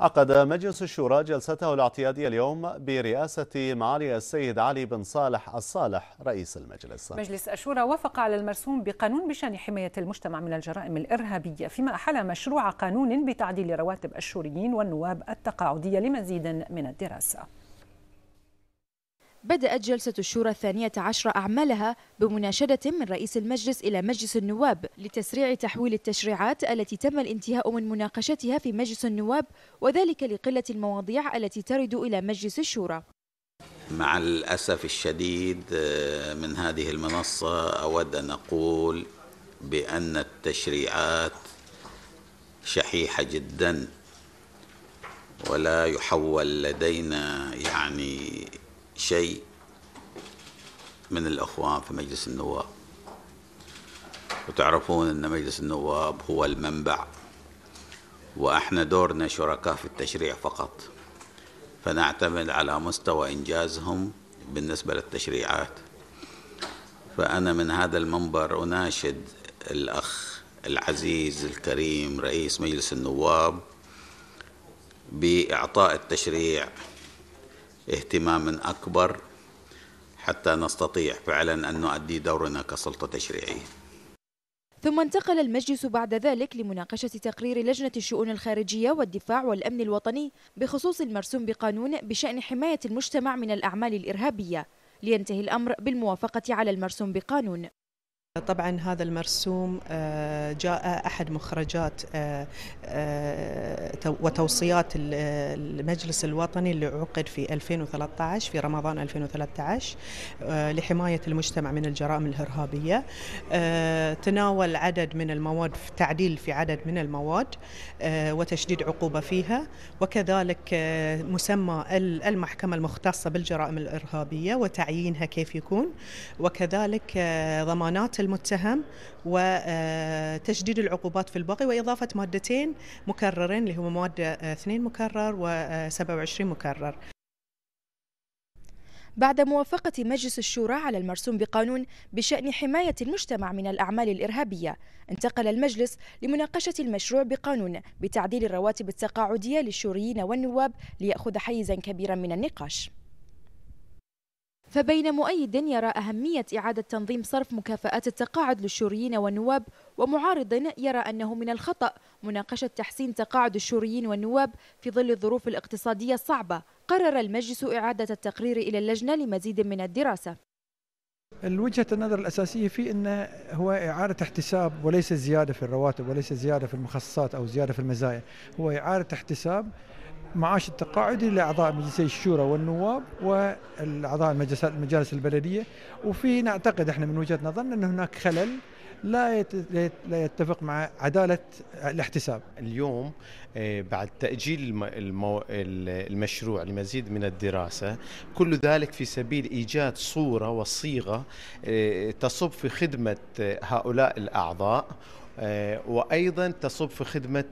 عقد مجلس الشورى جلسته الاعتيادية اليوم برئاسة معالي السيد علي بن صالح الصالح رئيس المجلس مجلس الشورى وافق على المرسوم بقانون بشأن حماية المجتمع من الجرائم الإرهابية فيما أحل مشروع قانون بتعديل رواتب الشوريين والنواب التقاعدية لمزيد من الدراسة بدأت جلسة الشورى الثانية عشر أعمالها بمناشدة من رئيس المجلس إلى مجلس النواب لتسريع تحويل التشريعات التي تم الانتهاء من مناقشتها في مجلس النواب وذلك لقلة المواضيع التي ترد إلى مجلس الشورى مع الأسف الشديد آه، من هذه المنصة أود أن أقول بأن التشريعات شحيحة جدا ولا يحول لدينا يعني شيء من الأخوان في مجلس النواب وتعرفون أن مجلس النواب هو المنبع وإحنا دورنا شركاء في التشريع فقط فنعتمد على مستوى إنجازهم بالنسبة للتشريعات فأنا من هذا المنبر أناشد الأخ العزيز الكريم رئيس مجلس النواب بإعطاء التشريع اهتماما أكبر حتى نستطيع فعلا أن نؤدي دورنا كسلطة تشريعية ثم انتقل المجلس بعد ذلك لمناقشة تقرير لجنة الشؤون الخارجية والدفاع والأمن الوطني بخصوص المرسوم بقانون بشأن حماية المجتمع من الأعمال الإرهابية لينتهي الأمر بالموافقة على المرسوم بقانون طبعا هذا المرسوم آه، جاء احد مخرجات آه، آه، وتوصيات المجلس الوطني اللي عقد في 2013 في رمضان 2013 لحمايه المجتمع من الجرائم الارهابيه تناول عدد من المواد تعديل في عدد من المواد وتشديد عقوبه فيها وكذلك مسمى المحكمه المختصه بالجرائم الارهابيه وتعيينها كيف يكون وكذلك ضمانات المتهم وتشديد العقوبات في البغي وإضافة مادتين مكررين اللي هو مادة 2 مكرر و27 مكرر بعد موافقة مجلس الشورى على المرسوم بقانون بشأن حماية المجتمع من الأعمال الإرهابية، انتقل المجلس لمناقشة المشروع بقانون بتعديل الرواتب التقاعدية للشوريين والنواب ليأخذ حيزا كبيرا من النقاش. فبين مؤيد يرى أهمية إعادة تنظيم صرف مكافآت التقاعد للشوريين والنواب ومعارض يرى أنه من الخطأ مناقشة تحسين تقاعد الشوريين والنواب في ظل الظروف الاقتصادية الصعبة قرر المجلس إعادة التقرير إلى اللجنة لمزيد من الدراسة الوجهة النظر الأساسية في أنه هو إعادة احتساب وليس زيادة في الرواتب وليس زيادة في المخصصات أو زيادة في المزايا هو إعادة احتساب معاش التقاعدي لاعضاء مجلس الشورى والنواب والاعضاء المجالس البلديه وفي نعتقد احنا من وجهه نظرنا ان هناك خلل لا لا يتفق مع عداله الاحتساب. اليوم آه، بعد تاجيل المشروع لمزيد من الدراسه كل ذلك في سبيل ايجاد صوره وصيغه آه، تصب في خدمه هؤلاء الاعضاء آه، وايضا تصب في خدمه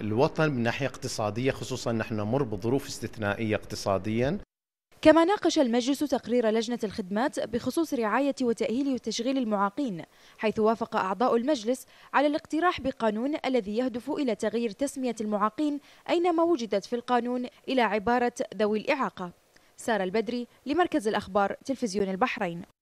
الوطن من ناحيه اقتصاديه خصوصا نحن نمر بظروف استثنائيه اقتصاديا كما ناقش المجلس تقرير لجنة الخدمات بخصوص رعاية وتأهيل وتشغيل المعاقين حيث وافق أعضاء المجلس على الاقتراح بقانون الذي يهدف إلى تغيير تسمية المعاقين أينما وجدت في القانون إلى عبارة ذوي الإعاقة سارة البدري لمركز الأخبار تلفزيون البحرين